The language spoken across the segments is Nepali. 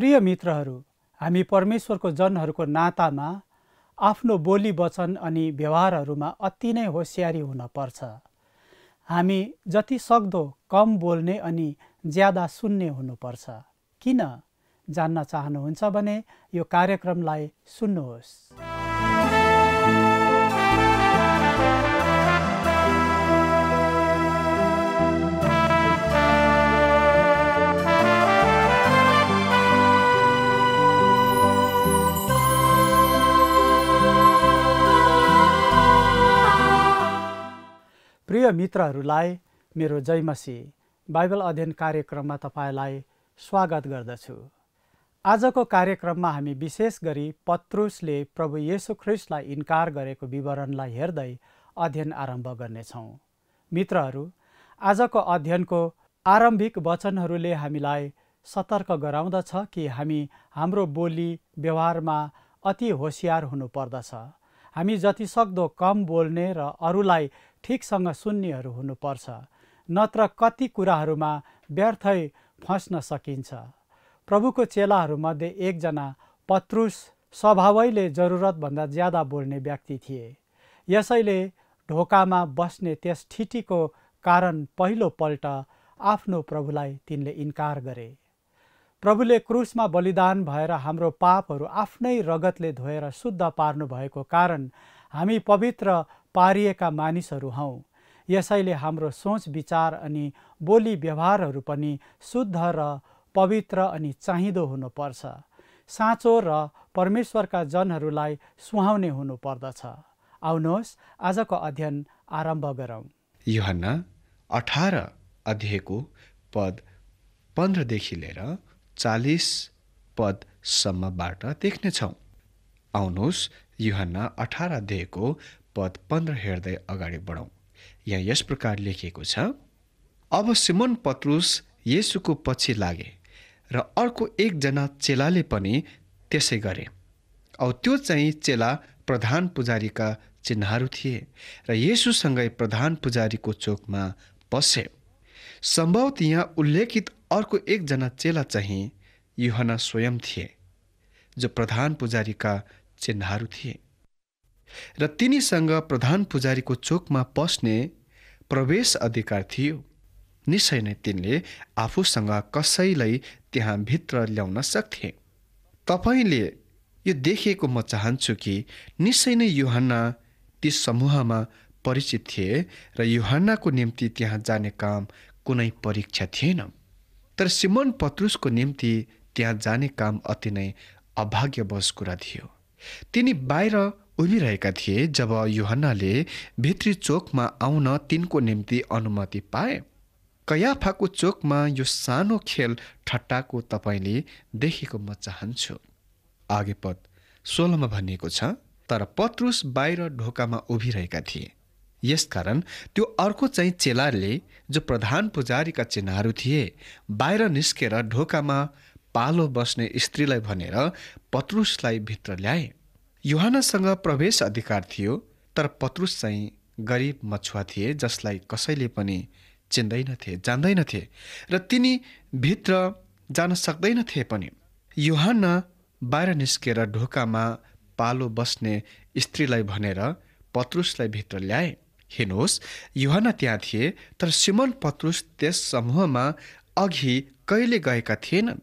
प्रिय मित्रहरू हामी परमेश्वरको जनहरूको नातामा आफ्नो बोली वचन अनि व्यवहारहरूमा अति नै होसियारी हुनपर्छ हामी जति सक्दो कम बोल्ने अनि ज्यादा सुन्ने हुनुपर्छ किन जान्न चाहनुहुन्छ भने यो कार्यक्रमलाई सुन्नुहोस् प्रिय मित्रहरूलाई मेरो जयमसी बाइबल अध्ययन कार्यक्रममा तपाईँलाई स्वागत गर्दछु आजको कार्यक्रममा हामी विशेष गरी पत्रुसले प्रभु येसु ख्रिस्टलाई इन्कार गरेको विवरणलाई हेर्दै अध्ययन आरम्भ गर्नेछौँ मित्रहरू आजको अध्ययनको आरम्भिक वचनहरूले हामीलाई सतर्क गराउँदछ कि हामी हाम्रो बोली व्यवहारमा अति होसियार हुनुपर्दछ हामी जति सक्दो कम बोल्ने र अरूलाई ठिकसँग सुन्नेहरू हुनुपर्छ नत्र कति कुराहरूमा व्यर्थै फस्न सकिन्छ प्रभुको चेलाहरूमध्ये एकजना पत्रुस स्वभावैले जरुरतभन्दा ज्यादा बोल्ने व्यक्ति थिए यसैले ढोकामा बस्ने त्यस ठिटीको कारण पहिलोपल्ट आफ्नो प्रभुलाई तिनले इन्कार गरे प्रभुले क्रुसमा बलिदान भएर हाम्रो पापहरू आफ्नै रगतले धोएर शुद्ध पार्नु भएको कारण हामी पवित्र पारिएका मानिसहरू हौ यसैले हाम्रो सोच विचार अनि बोली व्यवहारहरू पनि शुद्ध र पवित्र अनि चाहिँदो हुनुपर्छ साँचो र परमेश्वरका जनहरूलाई सुहाउने हुनुपर्दछ आउनुहोस् आजको अध्ययन आरम्भ गरौँ योहन्ना अठार अध्ययको पद पन्ध्रदेखि लिएर चालिस पदसम्मबाट देख्नेछौँ आउनुहोस् युहन्ना अठार देहको पद पन्ध्र हेर्दै अगाडि बढौँ यहाँ यस प्रकार लेखिएको छ अब सिमन पत्रुस येसुको पछि लागे र अर्को एकजना चेलाले पनि त्यसै गरे औ त्यो चाहिँ चेला प्रधान पुजारीका चिन्हहरू थिए र येसुसँगै प्रधान पुजारीको चोकमा पसे सम्भवत यहाँ उल्लेखित अर्को एकजना चेला चाहिँ युहना स्वयं थिए जो प्रधान पुजारीका चिन्हहरू थिए र तिनीसँग प्रधान पुजारीको चोकमा पस्ने प्रवेश अधिकार थियो निश्चय नै तिनले आफूसँग कसैलाई त्यहाँ भित्र ल्याउन सक्थे तपाईँले यो देखेको म चाहन्छु कि निश्चय नै युहन्ना ती समूहमा परिचित थिए र युहन्नाको निम्ति त्यहाँ जाने काम कुनै परीक्षा थिएन तर सिमन पत्रुसको निम्ति त्यहाँ जाने काम अति नै अभाग्यवश कुरा थियो तिनी बाहिर उभिरहेका थिए जब युहन्नाले भित्री चोकमा आउन तिनको निम्ति अनुमति पाए कयाफाको चोकमा यो सानो खेल ठट्टाको तपाईँले देखेको म चाहन्छु आगे पद सोह्रमा भनिएको छ तर पत्रुस बाहिर ढोकामा उभिरहेका थिए यसकारण त्यो अर्को चाहिँ चेलाले जो प्रधान पुजारीका चिन्हहरू थिए बाहिर निस्केर ढोकामा पालो बस्ने स्त्रीलाई भनेर पत्रुसलाई भित्र ल्याए युहानसँग प्रवेश अधिकार थियो तर पत्रुस चाहिँ गरिब मछुवा थिए जसलाई कसैले पनि चिन्दैनथे जान्दैनथे र तिनी भित्र जान सक्दैनथे पनि युहान बाहिर निस्केर ढोकामा पालो बस्ने स्त्रीलाई भनेर पत्रुसलाई भित्र ल्याए हेर्नुहोस् युहान त्यहाँ थिए तर सिमन पत्रुस त्यस समूहमा अघि कहिले गएका थिएनन्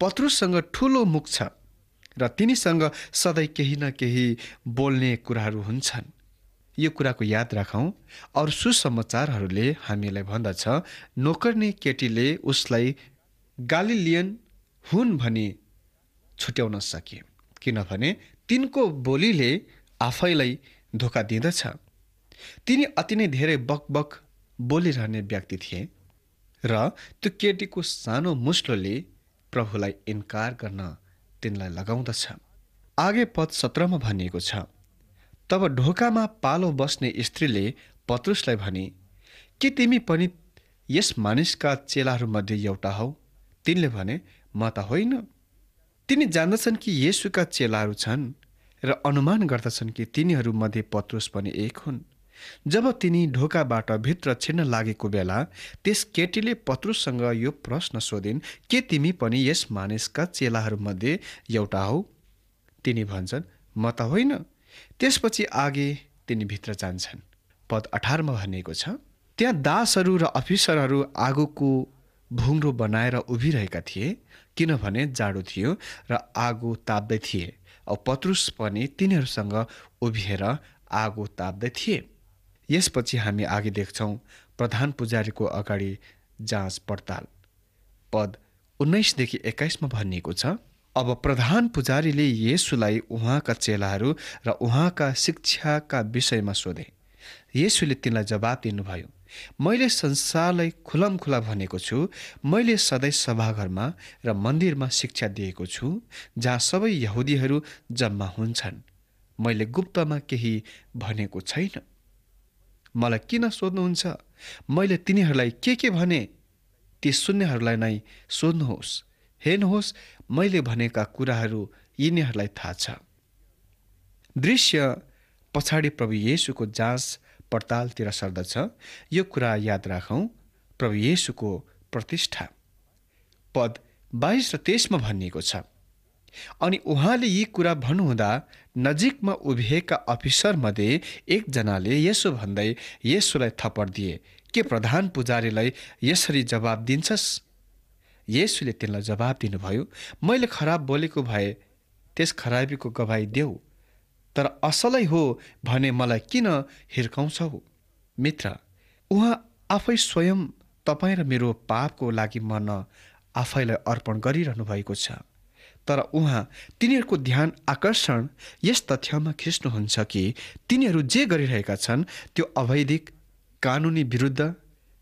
पत्रुसँग ठुलो मुख छ र तिनीसँग सधैँ केही न केही बोल्ने कुराहरू हुन्छन् यो कुराको याद राखौँ अरू सुसमाचारहरूले हामीलाई भन्दछ नोकर्ने केटीले उसलाई गालिलियन हुन् भनी छुट्याउन सके किनभने तिनको बोलीले आफैलाई धोका दिँदछ तिनी अति नै धेरै बकबक बोलिरहने व्यक्ति थिए र त्यो केटीको सानो मुस्लोले प्रभुलाई इन्कार गर्न तिनलाई लगाउँदछ आगे पद सत्रमा भनिएको छ तब ढोकामा पालो बस्ने स्त्रीले पत्रुसलाई भने के तिमी पनि यस मानिसका चेलाहरूमध्ये एउटा हौ तिनले भने म त होइन तिनी जान्दछन् कि येसुका चेलाहरू छन् र अनुमान गर्दछन् कि तिनीहरूमध्ये पत्रुस पनि एक हुन् जब तिनी ढोकाबाट भित्र छिर्न लागेको बेला त्यस केटीले पत्रुसँग यो प्रश्न सोधिन् के तिमी पनि यस मानिसका चेलाहरूमध्ये एउटा हौ तिनी भन्छन् म त होइन त्यसपछि आगे तिनी भित्र जान्छन् पद अठारमा भनिएको छ त्यहाँ दासहरू र अफिसरहरू आगोको भुङ्रो बनाएर उभिरहेका थिए किनभने जाडो थियो र आगो ताप्दै थिए औ पत्रुस पनि तिनीहरूसँग उभिएर आगो ताप्दै थिए यसपछि हामी आगे देख्छौँ प्रधान पुजारीको अगाडि जाँच पडताल पद उन्नाइसदेखि एक्काइसमा भनिएको छ अब प्रधान पुजारीले येसुलाई उहाँका चेलाहरू र उहाँका शिक्षाका विषयमा सोधे येसुले तिनलाई जवाब दिनुभयो मैले संसारलाई खुलमखुला भनेको छु मैले सधैँ सभाघरमा र मन्दिरमा शिक्षा दिएको छु जहाँ सबै यहुदीहरू जम्मा हुन्छन् मैले गुप्तमा केही भनेको छैन मलाई किन सोध्नुहुन्छ मैले तिनीहरूलाई के के भने ती सुन्नेहरूलाई नै सोध्नुहोस् हेर्नुहोस् मैले भनेका कुराहरू यिनीहरूलाई थाहा छ दृश्य पछाडि प्रभु येसुको जाँच पडतालतिर सर्दछ यो कुरा याद राखौँ प्रभु येसुको प्रतिष्ठा पद बाइस र तेइसमा भनिएको छ अनि उहाँले यी कुरा भन्नुहुँदा नजिकमा उभिएका अफिसरमध्ये एकजनाले यसो भन्दै यसोलाई थप्पड दिए के प्रधान पुजारीलाई यसरी जवाब दिन्छस् यसुले तिनलाई जवाब दिनुभयो मैले खराब बोलेको भए त्यस खराबीको गवाई देऊ तर असलै हो भने मलाई किन हिर्काउँछौ मित्र उहाँ आफै स्वयं तपाईँ र मेरो पापको लागि मर्न आफैलाई अर्पण गरिरहनु भएको छ तर उहाँ तिनीहरूको ध्यान आकर्षण यस तथ्यमा खिच्नुहुन्छ कि तिनीहरू जे गरिरहेका छन् त्यो अवैधिक कानुनी विरुद्ध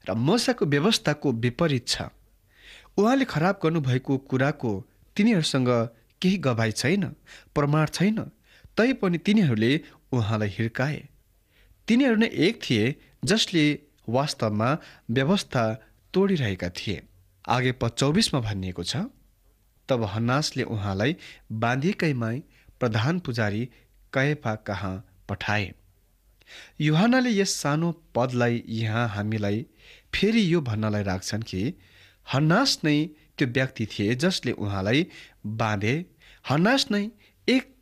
र मसाको व्यवस्थाको विपरीत छ उहाँले खराब गर्नुभएको कुराको तिनीहरूसँग केही गवाई छैन प्रमाण छैन तैपनि तिनीहरूले उहाँलाई हिर्काए तिनीहरू नै एक थिए जसले वास्तवमा व्यवस्था तोडिरहेका थिए आगे प चौबिसमा भनिएको छ तब हन्नासले उहाँलाई बाँधेकैमै प्रधान पुजारी कैफा कहाँ पठाए युहानले यस सानो पदलाई यहाँ हामीलाई फेरि यो भन्नलाई राख्छन् कि हन्नास नै त्यो व्यक्ति थिए जसले उहाँलाई बाँधे हन्नास नै एक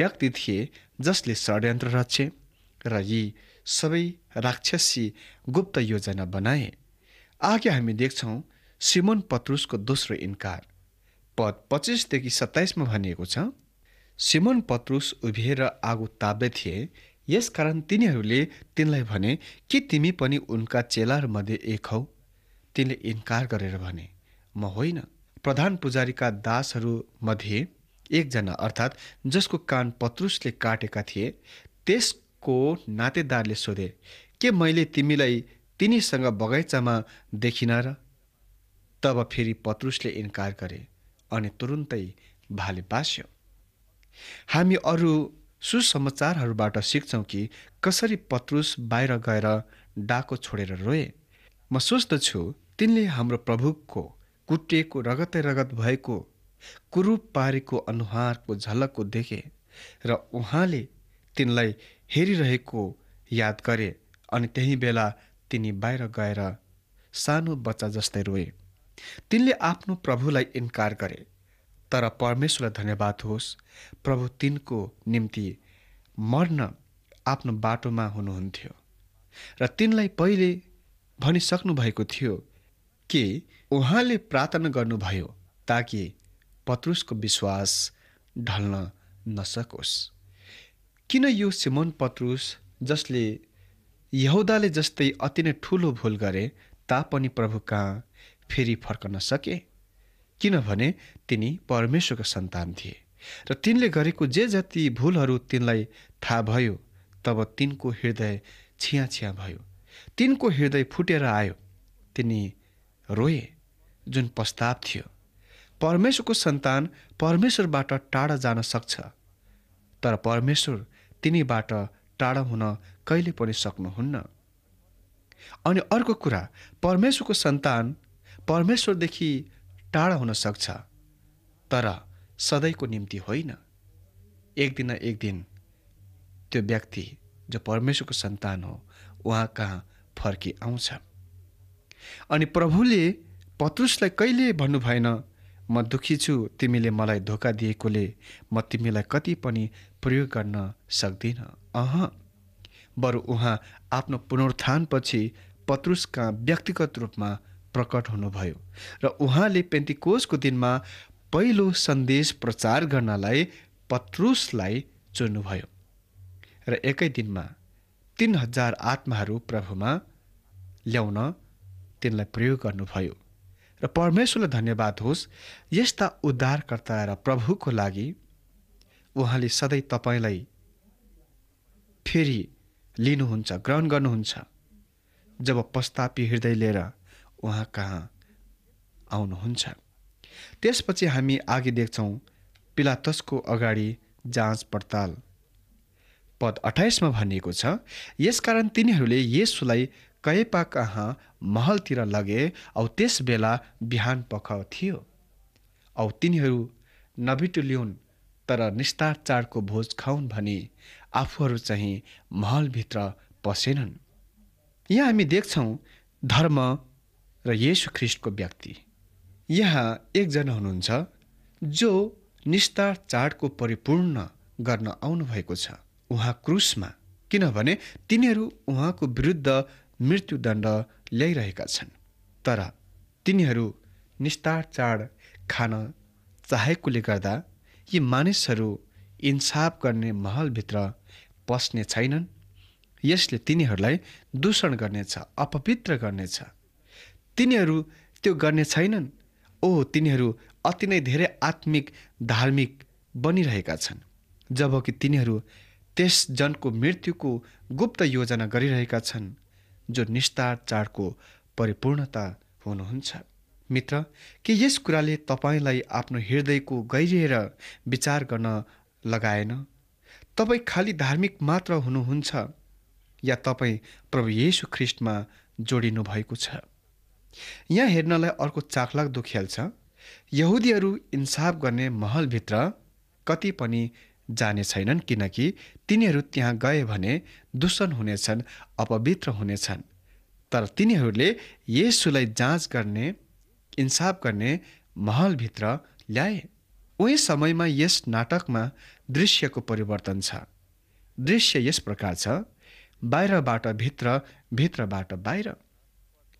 व्यक्ति थिए जसले षड्यन्त्र रचे र यी सबै राक्षसी गुप्त योजना बनाए आज हामी देख्छौँ सिमोन पत्रुसको दोस्रो इन्कार पद पच्चिसदेखि सत्ताइसमा भनिएको छ सिमोन पत्रुस उभिएर आगो ताप्दै थिए यसकारण तिनीहरूले तिनलाई भने कि तिमी पनि उनका चेलाहरूमध्ये एक हौ तिनले इन्कार गरेर भने म होइन प्रधान पुजारीका दासहरूमध्ये एकजना अर्थात् जसको कान पत्रुसले काटेका थिए त्यसको नातेदारले सोधे के मैले तिमीलाई तिनीसँग बगैँचामा देखिन र तब फेरि पत्रुसले इन्कार गरे अनि तुरुन्तै भाले पास्यो हामी अरू सुसमाचारहरूबाट सिक्छौँ कि कसरी पत्रुस बाहिर गएर डाको छोडेर रोए म सोच्दछु तिनले हाम्रो प्रभुको कुटिएको रगतै रगत भएको कुरूप पारेको अनुहारको झलकको देखे र उहाँले तिनलाई हेरिरहेको याद गरे अनि त्यही बेला तिनी बाहिर गएर सानो बच्चा जस्तै रोए तिनले आफ्नो प्रभुलाई इन्कार गरे तर परमेश्वरलाई धन्यवाद होस् प्रभु तिनको निम्ति मर्न आफ्नो बाटोमा हुनुहुन्थ्यो र तिनलाई पहिले भनिसक्नु भएको थियो कि उहाँले प्रार्थना गर्नुभयो ताकि पत्रुसको विश्वास ढल्न नसकोस् किन यो सिमोन पत्रुस जसले यहुदाले जस्तै अति नै ठुलो भुल गरे तापनि प्रभु कहाँ फेरि फर्कन सके किनभने तिनी परमेश्वरको सन्तान थिए र तिनले गरेको जे जति भुलहरू तिनलाई थाहा भयो तब तिनको हृदय छिया छिया भयो तिनको हृदय फुटेर आयो तिनी रोए जुन प्रस्ताव थियो परमेश्वरको सन्तान परमेश्वरबाट टाढा जान सक्छ तर परमेश्वर तिनीबाट टाढा हुन कहिले पनि सक्नुहुन्न अनि अर्को कुरा परमेश्वरको सन्तान परमेश्वरदेखि टाढा हुन सक्छ तर सधैँको निम्ति होइन एक दिन एक दिन त्यो व्यक्ति जो परमेश्वरको सन्तान हो उहाँ कहाँ आउँछ अनि प्रभुले पत्रुसलाई कहिले भन्नु भएन म दुखी छु तिमीले मलाई धोका दिएकोले म तिमीलाई कति पनि प्रयोग गर्न सक्दिनँ अह बरु उहाँ आफ्नो पुनरुत्थानपछि पत्रुष कहाँ व्यक्तिगत रूपमा प्रकट हुनुभयो र उहाँले पेन्टिकोसको दिनमा पहिलो सन्देश प्रचार गर्नलाई पत्रुसलाई चुन्नुभयो र एकै दिनमा तिन हजार आत्माहरू प्रभुमा ल्याउन तिनलाई प्रयोग गर्नुभयो र परमेश्वरलाई धन्यवाद होस् यस्ता उद्धारकर्ता र प्रभुको लागि उहाँले सधैँ तपाईँलाई फेरि लिनुहुन्छ ग्रहण गर्नुहुन्छ जब पस्तापी हृदय लिएर उहाँ कहाँ आउनुहुन्छ त्यसपछि हामी अघि देख्छौँ पिलातसको अगाडि जाँच पडताल पद अठाइसमा भनिएको छ यसकारण तिनीहरूले यसुलाई कैपा कहाँ महलतिर लगे औ त्यस बेला बिहान पख थियो औ तिनीहरू नभिटुलिउन् तर निस्तार चाडको भोज खाउन् भने आफूहरू चाहिँ महलभित्र पसेनन् यहाँ हामी देख्छौँ धर्म र येसु ख्रिस्टको व्यक्ति यहाँ एकजना हुनुहुन्छ जो निस्तार चाडको परिपूर्ण गर्न आउनुभएको छ उहाँ क्रुसमा किनभने तिनीहरू उहाँको विरुद्ध मृत्युदण्ड ल्याइरहेका छन् तर तिनीहरू निस्तार चाड खान चाहेकोले गर्दा यी मानिसहरू इन्साफ गर्ने महलभित्र पस्ने छैनन् यसले तिनीहरूलाई दूषण गर्नेछ अपवित्र गर्नेछ तिनीहरू त्यो गर्ने छैनन् ओ तिनीहरू अति नै धेरै आत्मिक धार्मिक बनिरहेका छन् जबकि तिनीहरू त्यस जनको मृत्युको गुप्त योजना गरिरहेका छन् जो निस्तार चाडको परिपूर्णता हुनुहुन्छ मित्र के यस कुराले तपाईँलाई आफ्नो हृदयको गहिरिएर विचार गर्न लगाएन तपाईँ खालि धार्मिक मात्र हुनुहुन्छ या तपाईँ प्रभु येसु ख्रिस्टमा जोडिनु भएको छ यहाँ हेर्नलाई अर्को चाखलाग्दो खेल छ यहुदीहरू इन्साफ गर्ने महलभित्र कति पनि जाने छैनन् किनकि तिनीहरू त्यहाँ गए भने दूषण हुनेछन् अपवित्र हुनेछन् तर तिनीहरूले यसुलाई जाँच गर्ने इन्साफ गर्ने महलभित्र ल्याए उही समयमा यस नाटकमा दृश्यको परिवर्तन छ दृश्य यस प्रकार छ बाहिरबाट भित्र भित्रबाट बाहिर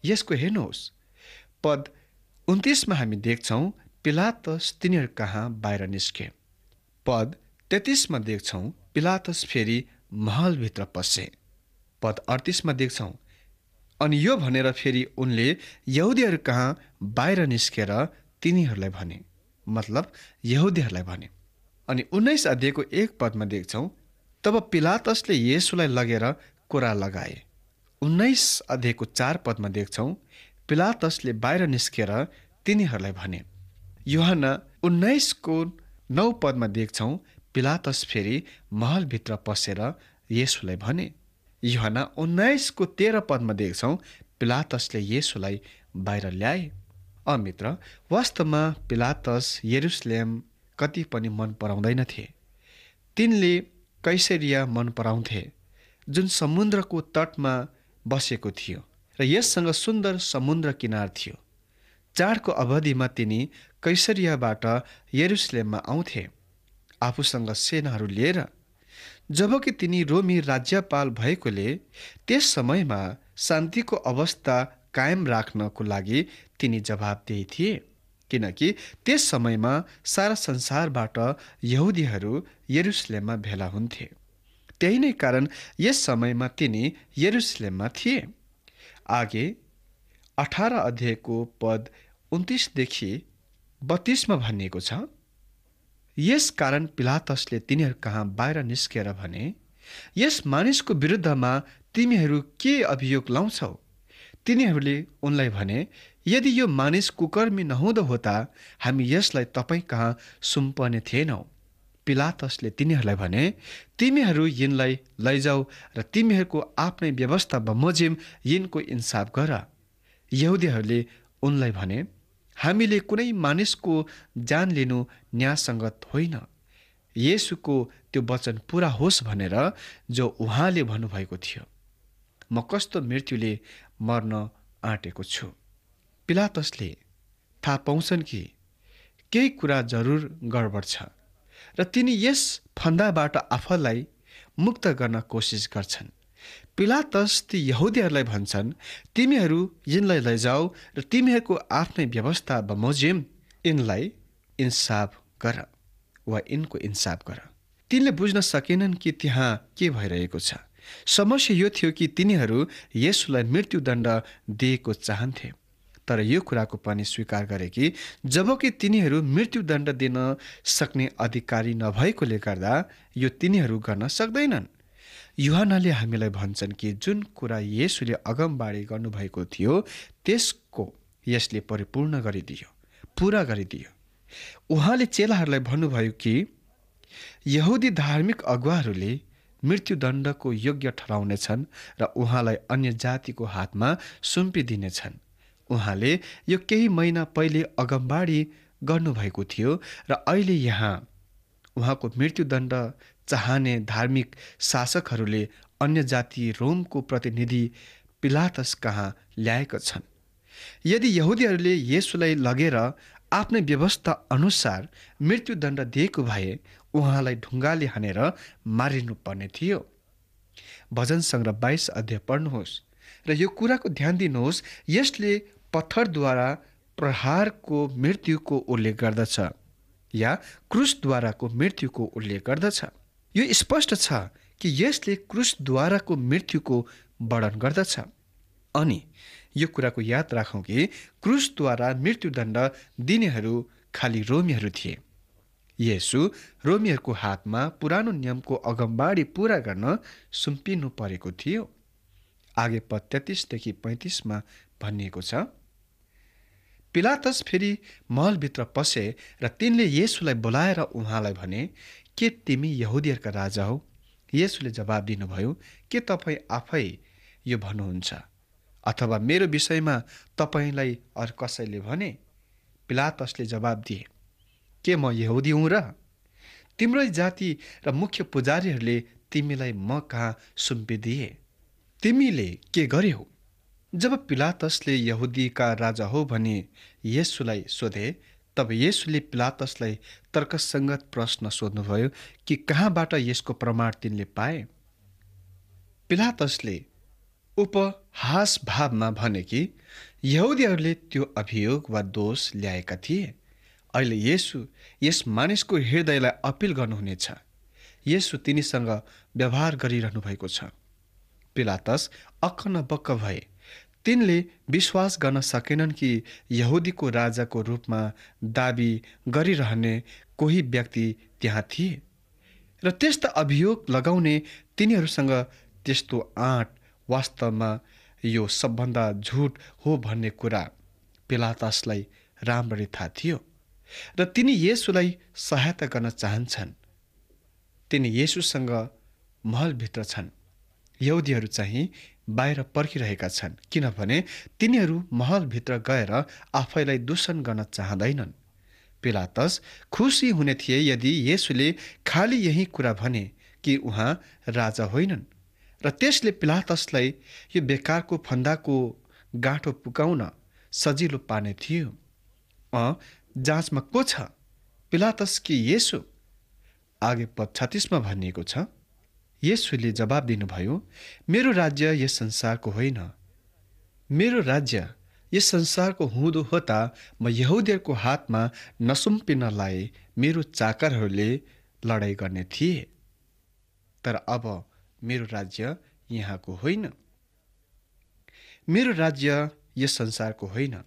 यसको हेर्नुहोस् पद उन्तिसमा हामी देख्छौँ पिलातस तिनीहरू कहाँ बाहिर निस्के पद तेत्तिसमा देख्छौँ पिलातस फेरि महलभित्र पसे पद अडतिसमा देख्छौँ अनि यो भनेर फेरि उनले यहुदीहरू कहाँ बाहिर निस्केर तिनीहरूलाई भने मतलब यहुदीहरूलाई भने अनि उन्नाइस अध्ययको एक पदमा देख्छौँ तब पिलातसले यसुलाई लगेर कुरा लगाए उन्नाइस अध्ययको चार पदमा देख्छौँ पिलातसले बाहिर निस्केर तिनीहरूलाई भने युहना उन्नाइसको नौ पदमा देख्छौँ पिलातस फेरि महलभित्र पसेर येसुलाई भने युहान उन्नाइसको तेह्र पदमा देख्छौँ पिलातसले येसुलाई बाहिर ल्याए अमित्र वास्तवमा पिलातस यरुसलेम कति पनि मन पराउँदैनथे तिनले कैसेरिया मन पराउँथे जुन समुद्रको तटमा बसेको थियो र यससँग सुन्दर समुद्र किनार थियो चाडको अवधिमा तिनी कैसरियाबाट यरुसलेममा आउँथे आफूसँग सेनाहरू लिएर जबकि तिनी रोमी राज्यपाल भएकोले त्यस समयमा शान्तिको अवस्था कायम राख्नको लागि तिनी जवाबदेही थिए किनकि त्यस समयमा सारा संसारबाट यहुदीहरू यरुसलेममा भेला हुन्थे त्यही नै कारण यस समयमा तिनी यरुसलेममा थिए आगे अठार अध्यायको पद उन्तिसदेखि बत्तिसमा भनिएको छ यस कारण पिलातसले तिनीहरू कहाँ बाहिर निस्केर भने यस मानिसको विरुद्धमा तिमीहरू के अभियोग लाउँछौ तिनीहरूले उनलाई भने यदि यो मानिस कुकर्मी नहुँदो हो होता हामी यसलाई तपाईँ कहाँ सुम्पने थिएनौँ पिलातसले तिनीहरूलाई भने तिमीहरू यिनलाई लैजाऊ र तिमीहरूको आफ्नै व्यवस्था बमोजिम यिनको इन्साफ गर यहुदीहरूले उनलाई भने हामीले कुनै मानिसको जान लिनु न्यायसङ्गत होइन येसुको त्यो वचन पुरा होस् भनेर जो उहाँले भन्नुभएको थियो म कस्तो मृत्युले मर्न आँटेको छु पिलातसले थाहा पाउँछन् कि केही कुरा जरुर गडबड छ र तिनी यस फन्दाबाट आफूलाई मुक्त गर्न कोसिस गर्छन् पिलातस ती यहुदीहरूलाई भन्छन् तिमीहरू यिनलाई लैजाऊ र तिमीहरूको आफ्नै व्यवस्था बमोजिम यिनलाई इन्साफ गर वा यिनको इन्साफ गर तिनले बुझ्न सकेनन् कि त्यहाँ के भइरहेको छ समस्या यो थियो कि तिनीहरू यसलाई मृत्युदण्ड दिएको चाहन्थे तर यो कुराको पनि स्वीकार गरे कि जबकि तिनीहरू मृत्युदण्ड दिन सक्ने अधिकारी नभएकोले गर्दा यो तिनीहरू गर्न सक्दैनन् युहानले हामीलाई भन्छन् कि जुन कुरा यसुले अगमबाडी गर्नुभएको थियो त्यसको यसले परिपूर्ण गरिदियो पुरा गरिदियो उहाँले चेलाहरूलाई भन्नुभयो कि यहुदी धार्मिक अगुवाहरूले मृत्युदण्डको योग्य ठहराउनेछन् र उहाँलाई अन्य जातिको हातमा सुम्पिदिनेछन् उहाँले यो केही महिना पहिले अगमबाडी गर्नुभएको थियो र अहिले यहाँ उहाँको मृत्युदण्ड चाहने धार्मिक शासकहरूले अन्य जाति रोमको प्रतिनिधि पिलातस कहाँ ल्याएका छन् यदि यहुदीहरूले यसुलाई लगेर आफ्नै व्यवस्था अनुसार मृत्युदण्ड दिएको भए उहाँलाई ढुङ्गाले हानेर मारिनुपर्ने थियो भजन सङ्ग्रह बाइस अध्याय पढ्नुहोस् र यो कुराको ध्यान दिनुहोस् यसले पत्थरद्वारा प्रहारको मृत्युको उल्लेख गर्दछ या क्रुसद्वाराको मृत्युको उल्लेख गर्दछ यो स्पष्ट छ कि यसले क्रुसद्वाराको मृत्युको वर्णन गर्दछ अनि यो कुराको याद राखौँ कि क्रुसद्वारा मृत्युदण्ड दिनेहरू खालि रोमीहरू थिए यसु रोमीहरूको हातमा पुरानो नियमको अगमबाडी पुरा गर्न सुम्पिनु परेको थियो आगे पद तेत्तिसदेखि पैँतिसमा भनिएको छ पिलातस फेरि महलभित्र पसे र तिनले येसुलाई बोलाएर उहाँलाई भने के तिमी यहुदीहरूका राजा हौ येसुले जवाब दिनुभयो के तपाईँ आफै यो भन्नुहुन्छ अथवा मेरो विषयमा तपाईँलाई अरू कसैले भने पिलातसले जवाब दिए के म यहुदी हुँ र तिम्रै जाति र मुख्य पुजारीहरूले तिमीलाई म कहाँ सुम्पिदिए तिमीले के गर्यौ जब पिलातसले यहुदीका राजा हो भने येसुलाई सोधे तब येसुले पिलातसलाई तर्कसङ्गत प्रश्न सोध्नुभयो कि कहाँबाट यसको प्रमाण तिनले पाए पिलातसले उपहास भावमा भने कि यहुदीहरूले त्यो अभियोग वा दोष ल्याएका थिए अहिले येसु यस मानिसको हृदयलाई अपिल गर्नुहुनेछ येसु तिनीसँग व्यवहार गरिरहनु भएको छ पिलातस अक्क न भए तिनले विश्वास गर्न सकेनन् कि यहुदीको राजाको रूपमा दाबी गरिरहने कोही व्यक्ति त्यहाँ थिए र त्यस्ता अभियोग लगाउने तिनीहरूसँग त्यस्तो आँट वास्तवमा यो सबभन्दा झुट हो भन्ने कुरा पिलातासलाई राम्ररी थाहा थियो र तिनी येसुलाई सहायता गर्न चाहन्छन् तिनी येसुसँग महलभित्र छन् यहुदीहरू चाहिँ बाहिर पर्खिरहेका छन् किनभने तिनीहरू महलभित्र गएर आफैलाई दूषण गर्न चाहँदैनन् पिलातस खुसी हुने थिए यदि येसुले खालि यही कुरा भने कि उहाँ राजा होइनन् र त्यसले पिलातसलाई यो बेकारको फन्दाको गाँठो पुकाउन सजिलो पार्ने थियो अँ जाँचमा को छ पिलातस कि येसु आगे पश्चातिसमा भनिएको छ यसुले जवाब दिनुभयो मेरो राज्य यस संसारको होइन मेरो राज्य यस संसारको हुँदो हो त म यहुदीहरूको हातमा नसुम्पिनलाई मेरो चाकरहरूले लडाइँ गर्ने थिए तर अब मेरो राज्य यहाँको होइन मेरो राज्य यस संसारको होइन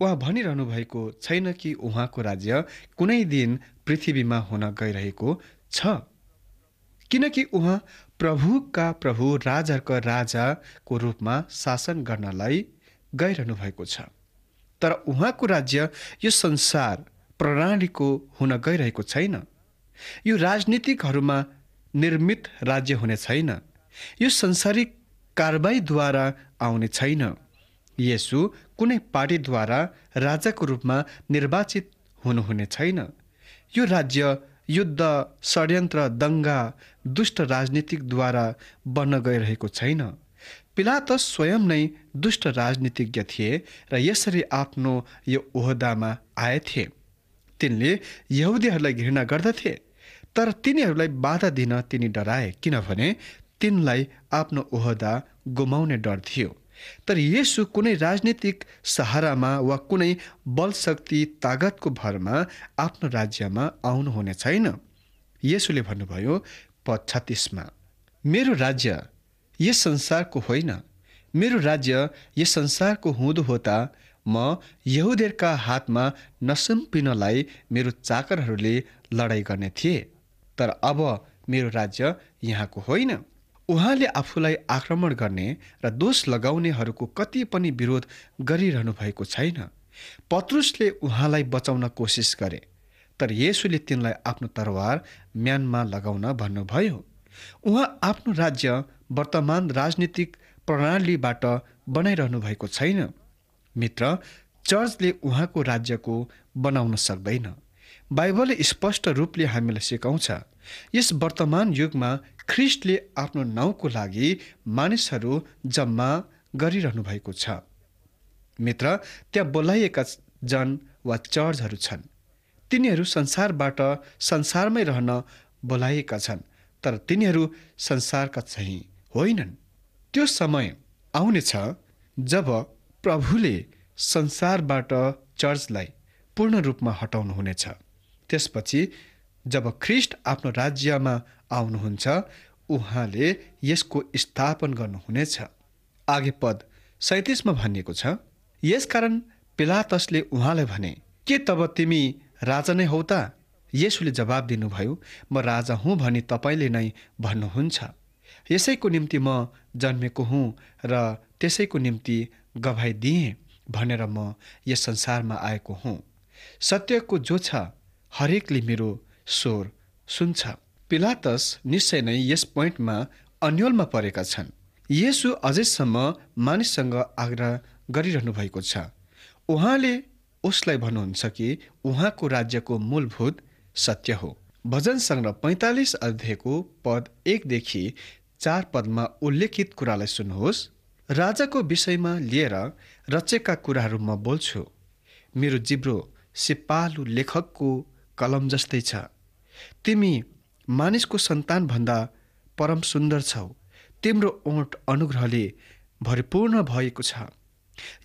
उहाँ भनिरहनु भएको छैन कि उहाँको राज्य कुनै दिन पृथ्वीमा हुन गइरहेको छ किनकि उहाँ प्रभुका प्रभु राजाको राजाको रूपमा शासन गर्नलाई गइरहनु भएको छ तर उहाँको राज्य यो संसार प्रणालीको हुन गइरहेको छैन यो राजनीतिकहरूमा निर्मित राज्य हुने छैन यो संसारिक कारबाहीद्वारा आउने छैन यसु कुनै पार्टीद्वारा राजाको रूपमा निर्वाचित हुनुहुने छैन यो राज्य युद्ध षड्यन्त्र दङ्गा दुष्ट राजनीतिकद्वारा बन्न गइरहेको छैन पिलातस स्वयं नै दुष्ट राजनीतिज्ञ थिए र यसरी आफ्नो यो ओहदामा थिए तिनले यहुदीहरूलाई घृणा गर्दथे तर तिनीहरूलाई बाधा दिन तिनी डराए किनभने तिनलाई आफ्नो ओहदा गुमाउने डर थियो तर यसो कुनै राजनीतिक सहारामा वा कुनै बल शक्ति तागतको भरमा आफ्नो राज्यमा आउनुहुने छैन यसोले भन्नुभयो प छत्तिसमा मेरो राज्य यस संसारको होइन मेरो राज्य यस संसारको हुँदो होता म यहुदेरका हातमा नसुम्पिनलाई मेरो चाकरहरूले लडाइँ गर्ने थिए तर अब मेरो राज्य यहाँको होइन उहाँले आफूलाई आक्रमण गर्ने र दोष लगाउनेहरूको कति पनि विरोध गरिरहनु भएको छैन पत्रुसले उहाँलाई बचाउन कोसिस गरे तर येसुले तिनलाई आफ्नो तरवार म्यानमा लगाउन भन्नुभयो उहाँ आफ्नो राज्य वर्तमान राजनीतिक प्रणालीबाट बनाइरहनु भएको छैन मित्र चर्चले उहाँको राज्यको बनाउन सक्दैन बाइबलले स्पष्ट रूपले हामीलाई सिकाउँछ यस वर्तमान युगमा ख्रिस्टले आफ्नो नाउँको लागि मानिसहरू जम्मा गरिरहनु भएको छ मित्र त्यहाँ बोलाइएका जन वा चर्चहरू छन् तिनीहरू संसारबाट संसारमै रहन बोलाइएका छन् तर तिनीहरू संसारका चाहिँ होइनन् त्यो समय आउनेछ जब प्रभुले संसारबाट चर्चलाई पूर्ण रूपमा हटाउनुहुनेछ त्यसपछि जब ख्रिस्ट आफ्नो राज्यमा आउनुहुन्छ उहाँले यसको स्थापन गर्नुहुनेछ आगे पद सैतिसमा भनिएको छ यसकारण पिलातसले उहाँलाई भने के तब तिमी राजा नै हौ त यसुले जवाब दिनुभयो म राजा हुँ भनी तपाईँले नै भन्नुहुन्छ यसैको निम्ति म जन्मेको हुँ र त्यसैको निम्ति गवाई दिएँ भनेर म यस संसारमा आएको हुँ सत्यको जो छ हरेकले मेरो स्वर सुन्छ पिलातस निश्चय नै यस पोइन्टमा अन्यलमा परेका छन् यसु अझैसम्म मानिससँग आग्रह गरिरहनु भएको छ उहाँले उसलाई भन्नुहुन्छ कि उहाँको राज्यको मूलभूत सत्य हो भजन सङ्ग्रह पैँतालिस अध्यायको पद एकदेखि चार पदमा उल्लेखित कुरालाई सुन्नुहोस् राजाको विषयमा लिएर रचेका कुराहरू म बोल्छु मेरो जिब्रो सिपालु लेखकको कलम जस्तै छ तिमी मानिसको सन्तानभन्दा परम सुन्दर छौ तिम्रो ओठ अनुग्रहले भरिपूर्ण भएको छ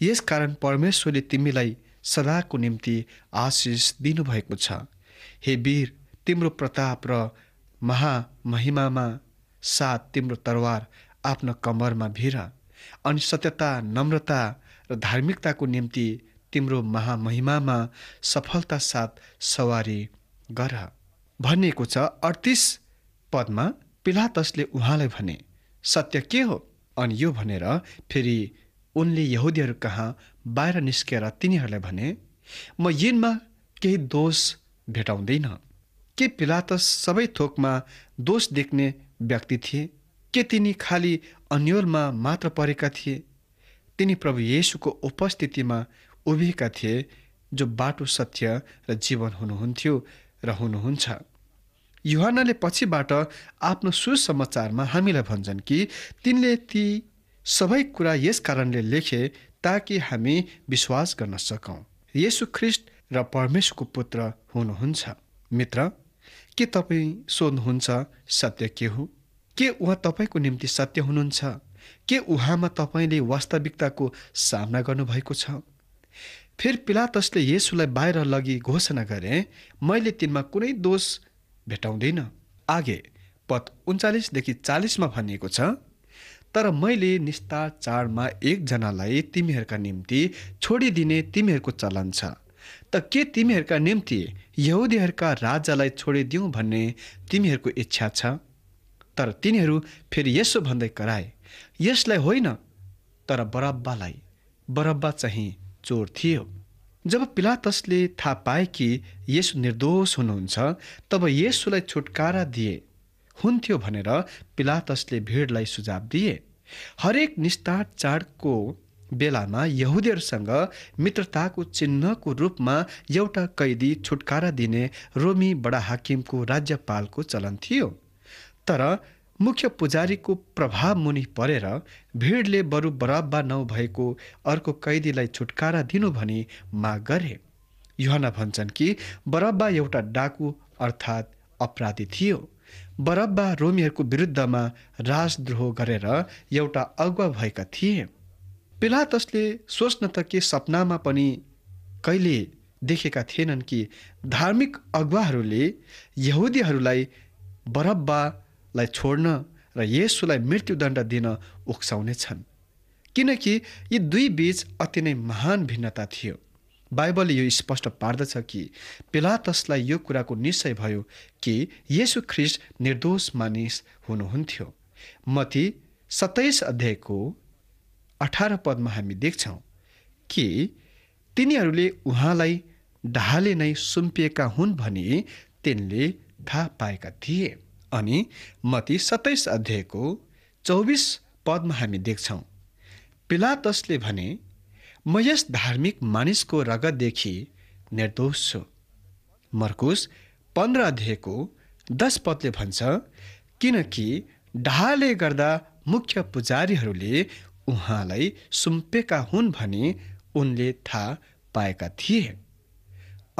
यसकारण परमेश्वरले तिमीलाई सदाको निम्ति आशिष दिनुभएको छ हे वीर तिम्रो प्रताप र महामहिमामा साथ तिम्रो तरवार आफ्नो कम्मरमा भिर अनि सत्यता नम्रता र धार्मिकताको निम्ति तिम्रो महामहिमामा सफलता साथ सवारी गर भनिएको छ अडतिस पदमा पिलातसले उहाँलाई भने सत्य के हो अनि यो भनेर फेरि उनले यहुदीहरू कहाँ बाहिर निस्केर तिनीहरूलाई भने म यिनमा केही दोष भेटाउँदैन के पिलातस सबै थोकमा दोष देख्ने व्यक्ति थिए के तिनी खालि अन्यलमा मात्र परेका थिए तिनी प्रभु येसुको उपस्थितिमा उभिएका थिए जो बाटो सत्य र जीवन हुनुहुन्थ्यो रहनुहुन्छ युहानले पछिबाट आफ्नो सुसमाचारमा हामीलाई भन्छन् कि तिनले ती सबै कुरा यस कारणले लेखे ताकि हामी विश्वास गर्न सकौँ यसु ख्रिस्ट र परमेश्वरको पुत्र हुनुहुन्छ मित्र के तपाईँ सोध्नुहुन्छ सत्य के हो के उहाँ तपाईँको निम्ति सत्य हुनुहुन्छ के उहाँमा तपाईँले वास्तविकताको सामना गर्नुभएको छ फेरि पिलातसले येसुलाई बाहिर लगी घोषणा गरे मैले तिनमा कुनै दोष भेटाउँदिनँ आगे पद उन्चालिसदेखि चालिसमा भनिएको छ तर मैले निस्ता चाडमा एकजनालाई तिमीहरूका निम्ति छोडिदिने तिमीहरूको चलन छ त के तिमीहरूका निम्ति यहुदीहरूका राजालाई छोडिदिउँ भन्ने तिमीहरूको इच्छा छ तर तिनीहरू फेरि यसो भन्दै कराए यसलाई होइन तर बरब्बालाई बरब्बा चाहिँ चोर थियो जब पिलातसले थाहा पाए कि यसु निर्दोष हुनुहुन्छ तब यसुलाई छुटकारा दिए हुन्थ्यो भनेर पिलातसले भिडलाई सुझाव दिए हरेक निस्तार चाडको बेलामा यहुदीहरूसँग मित्रताको चिन्हको रूपमा एउटा कैदी छुटकारा दिने रोमी बडा हाकिमको राज्यपालको चलन थियो तर मुख्य पुजारीको प्रभाव मुनि परेर भिडले बरु बराब्बा नभएको अर्को कैदीलाई छुटकारा दिनु भनी माग गरे युहना भन्छन् कि बरब्बा एउटा डाकु अर्थात् अपराधी थियो बरब्बा रोमीहरूको विरुद्धमा राजद्रोह गरेर एउटा अगुवा भएका थिए पिलातसले सोच्न त के सपनामा पनि कहिले देखेका थिएनन् कि धार्मिक अगुवाहरूले यहुदीहरूलाई बरब्बा लाई छोड्न र येसुलाई मृत्युदण्ड दिन उक्साउने छन् किनकि यी दुई बीच अति नै महान भिन्नता थियो बाइबलले यो स्पष्ट पार्दछ कि पिलातसलाई यो कुराको निश्चय भयो कि येसु ख्रिस्ट निर्दोष मानिस हुनुहुन्थ्यो मति सत्ताइस अध्यायको अठार पदमा हामी देख्छौँ कि तिनीहरूले उहाँलाई ढाले नै सुम्पिएका हुन् भनी तिनले थाहा पाएका थिए अनि मती सत्ताइस अध्यायको चौबिस पदमा हामी देख्छौँ पिलातसले भने म यस धार्मिक मानिसको रगतदेखि निर्दोष छु मर्कुस पन्ध्र अध्यायको दस पदले भन्छ किनकि ढाले गर्दा मुख्य पुजारीहरूले उहाँलाई सुम्पेका हुन् भने उनले थाहा पाएका थिए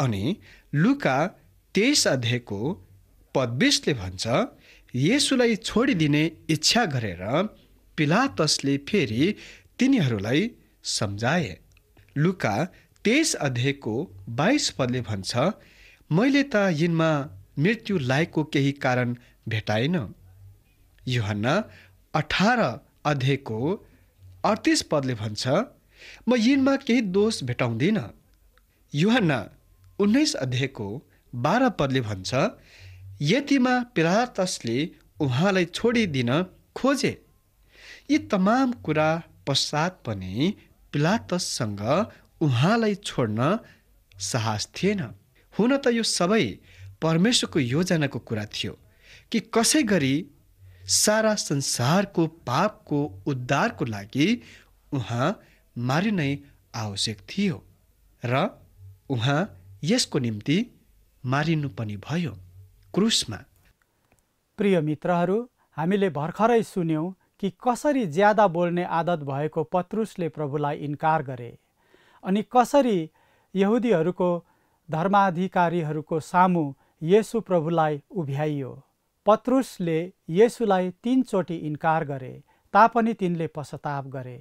अनि लुका तेइस अध्यायको पदविशले भन्छ येसुलाई छोडिदिने इच्छा गरेर पिलातसले फेरि तिनीहरूलाई सम्झाए लुका तेइस अध्ययको बाइस पदले भन्छ मैले त यिनमा मृत्यु लायकको केही कारण भेटाएन योहन्ना अठार अध्ययको अडतिस पदले भन्छ म यिनमा केही दोष भेटाउँदिनँ युहन्ना उन्नाइस अध्ययको बाह्र पदले भन्छ यतिमा पिलातसले उहाँलाई छोडिदिन खोजे यी तमाम कुरा पश्चात पनि पिलातससँग उहाँलाई छोड्न साहस थिएन हुन त यो सबै परमेश्वरको योजनाको कुरा थियो कि कसै गरी सारा संसारको पापको उद्धारको लागि उहाँ मारिनै आवश्यक थियो र उहाँ यसको निम्ति मारिनु पनि भयो क्रुसमा प्रिय मित्रहरू हामीले भर्खरै सुन्यौँ कि कसरी ज्यादा बोल्ने आदत भएको पत्रुसले प्रभुलाई इन्कार गरे अनि कसरी यहुदीहरूको धर्माधिकारीहरूको सामु येसु प्रभुलाई उभ्याइयो पत्रुसले येसुलाई तिनचोटि इन्कार गरे तापनि तिनले पश्चाताप गरे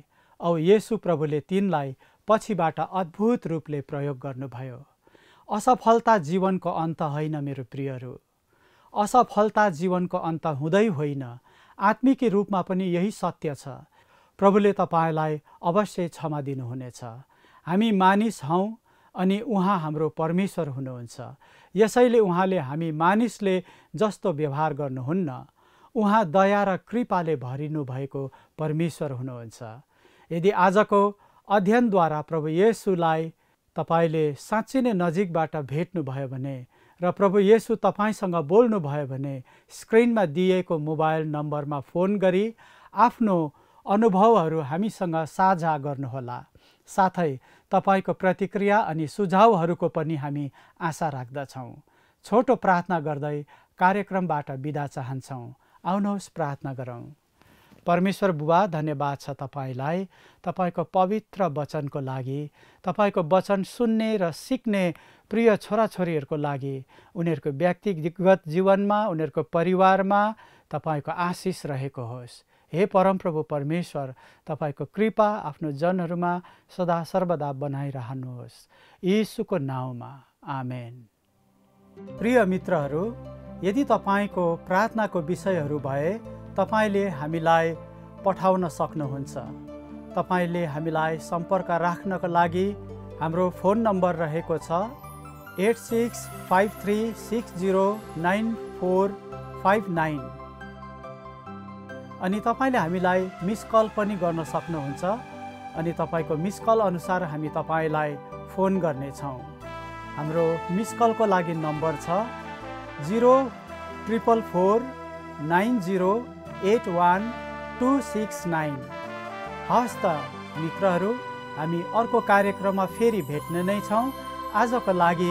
औ येसु प्रभुले तिनलाई पछिबाट अद्भुत रूपले प्रयोग गर्नुभयो असफलता जीवनको अन्त होइन मेरो प्रियहरू असफलता जीवनको अन्त हुँदै होइन आत्मिक रूपमा पनि यही सत्य छ प्रभुले तपाईँलाई अवश्य क्षमा दिनुहुनेछ हामी मानिस हौँ अनि उहाँ हाम्रो परमेश्वर हुनुहुन्छ यसैले उहाँले हामी मानिसले जस्तो व्यवहार गर्नुहुन्न उहाँ दया र कृपाले भरिनु भएको परमेश्वर हुनुहुन्छ यदि आजको अध्ययनद्वारा प्रभु येसुलाई तपाईँले साँच्ची नै नजिकबाट भेट्नुभयो भने र प्रभु येसु तपाईँसँग बोल्नुभयो भने स्क्रिनमा दिएको मोबाइल नम्बरमा फोन गरी आफ्नो अनुभवहरू हामीसँग साझा गर्नुहोला साथै तपाईँको प्रतिक्रिया अनि सुझावहरूको पनि हामी आशा राख्दछौँ छोटो प्रार्थना गर्दै कार्यक्रमबाट बिदा चाहन्छौँ आउनुहोस् प्रार्थना गरौँ परमेश्वर बुबा धन्यवाद छ तपाईँलाई तपाईँको पवित्र वचनको लागि तपाईँको वचन सुन्ने र सिक्ने प्रिय छोराछोरीहरूको लागि उनीहरूको व्यक्तिगत जीवनमा उनीहरूको परिवारमा तपाईँको आशिष रहेको होस् हे परमप्रभु परमेश्वर तपाईँको कृपा आफ्नो जनहरूमा सदा सर्वदा बनाइरहनुहोस् यीशुको नाउँमा आमेन प्रिय मित्रहरू यदि तपाईँको प्रार्थनाको विषयहरू भए तपाईँले हामीलाई पठाउन सक्नुहुन्छ तपाईँले हामीलाई सम्पर्क राख्नको लागि हाम्रो फोन नम्बर रहेको छ eight six five three six zero nine four five nine अनि तपाईँले हामीलाई मिस कल पनि गर्न सक्नुहुन्छ अनि तपाईँको मिस कल अनुसार हामी तपाईँलाई फोन गर्नेछौँ हाम्रो मिस कलको लागि नम्बर छ zero triple four nine zero eight one two six nine हवस् त मित्रहरू हामी अर्को कार्यक्रममा फेरि भेट्ने नै छौँ आजको लागि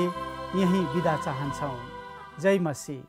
यहीँ बिदा चाहन्छौँ जय मसी